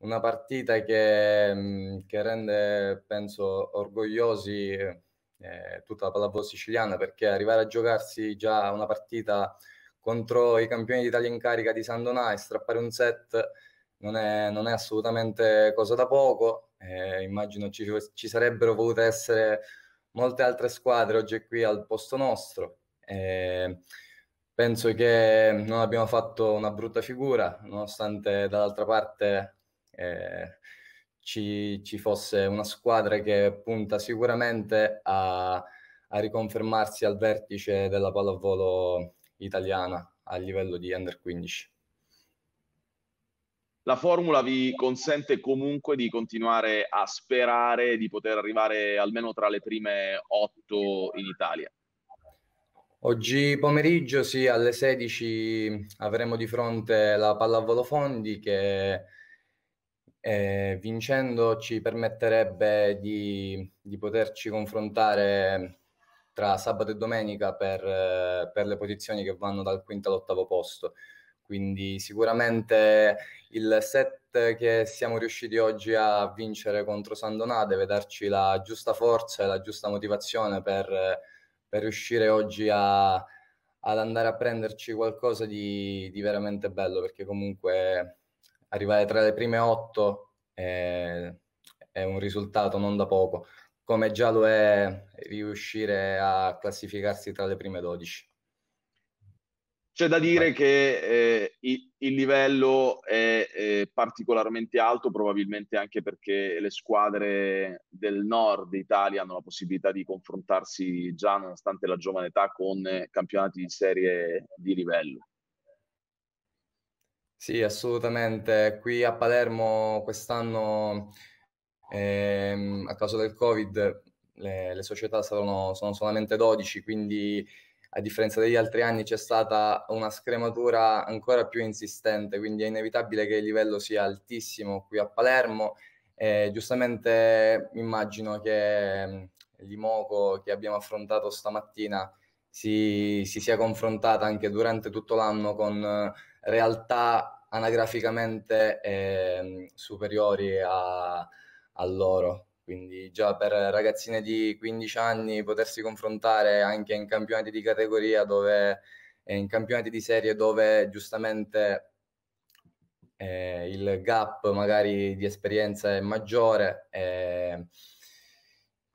una partita che, mm, che rende, penso, orgogliosi eh, tutta la pallavolo siciliana perché arrivare a giocarsi già una partita contro i campioni d'Italia in carica di San Donà e strappare un set non è, non è assolutamente cosa da poco. Eh, immagino ci, ci, sarebbero volute essere molte altre squadre oggi qui al posto nostro. Eh, penso che non abbiamo fatto una brutta figura, nonostante dall'altra parte eh, ci, ci, fosse una squadra che punta sicuramente a, a riconfermarsi al vertice della pallavolo italiana a livello di under 15. La formula vi consente comunque di continuare a sperare di poter arrivare almeno tra le prime otto in Italia. Oggi pomeriggio, sì, alle 16 avremo di fronte la Pallavolo Fondi che eh, vincendo ci permetterebbe di, di, poterci confrontare tra sabato e domenica per, per le posizioni che vanno dal quinto all'ottavo posto. Quindi sicuramente il set che siamo riusciti oggi a vincere contro San Donà deve darci la giusta forza e la giusta motivazione per, per riuscire oggi a, ad andare a prenderci qualcosa di, di veramente bello, perché comunque arrivare tra le prime otto è, eh, è un risultato non da poco, come già lo è riuscire a classificarsi tra le prime dodici. C'è da dire che eh, il livello è, è particolarmente alto, probabilmente anche perché le squadre del nord Italia hanno la possibilità di confrontarsi già, nonostante la giovane età, con campionati di serie di livello. Sì, assolutamente. Qui a Palermo quest'anno, ehm, a causa del Covid, le, le società sono, sono, solamente 12, quindi a differenza degli altri anni c'è stata una scrematura ancora più insistente, quindi è inevitabile che il livello sia altissimo qui a Palermo. Eh, giustamente immagino che mm, l'Imoco che abbiamo affrontato stamattina si, si sia confrontata anche durante tutto l'anno con realtà anagraficamente eh, superiori a, a loro. Quindi già per ragazzine di 15 anni potersi confrontare anche in campionati di categoria dove eh, in campionati di serie dove giustamente eh, il gap magari di esperienza è maggiore. Eh,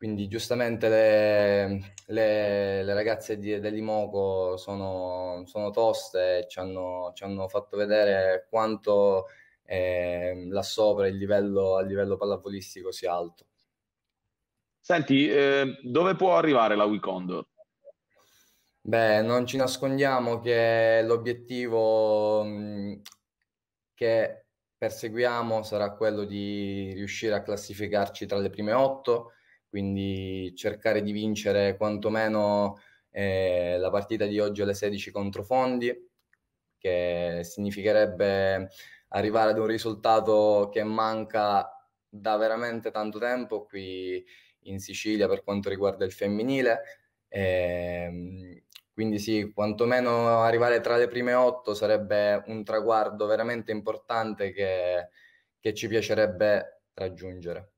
quindi giustamente le, le, le ragazze di, dell'Imoco sono, sono toste e ci hanno, ci hanno fatto vedere quanto eh, là sopra il livello, a livello pallavolistico sia alto. Senti, eh, dove può arrivare la Wicondor? Beh, non ci nascondiamo che l'obiettivo che perseguiamo sarà quello di riuscire a classificarci tra le prime otto quindi cercare di vincere quantomeno eh, la partita di oggi alle 16 contro Fondi, che significherebbe arrivare ad un risultato che manca da veramente tanto tempo qui in Sicilia per quanto riguarda il femminile. Eh, quindi sì, quantomeno arrivare tra le prime otto sarebbe un traguardo veramente importante che, che ci piacerebbe raggiungere.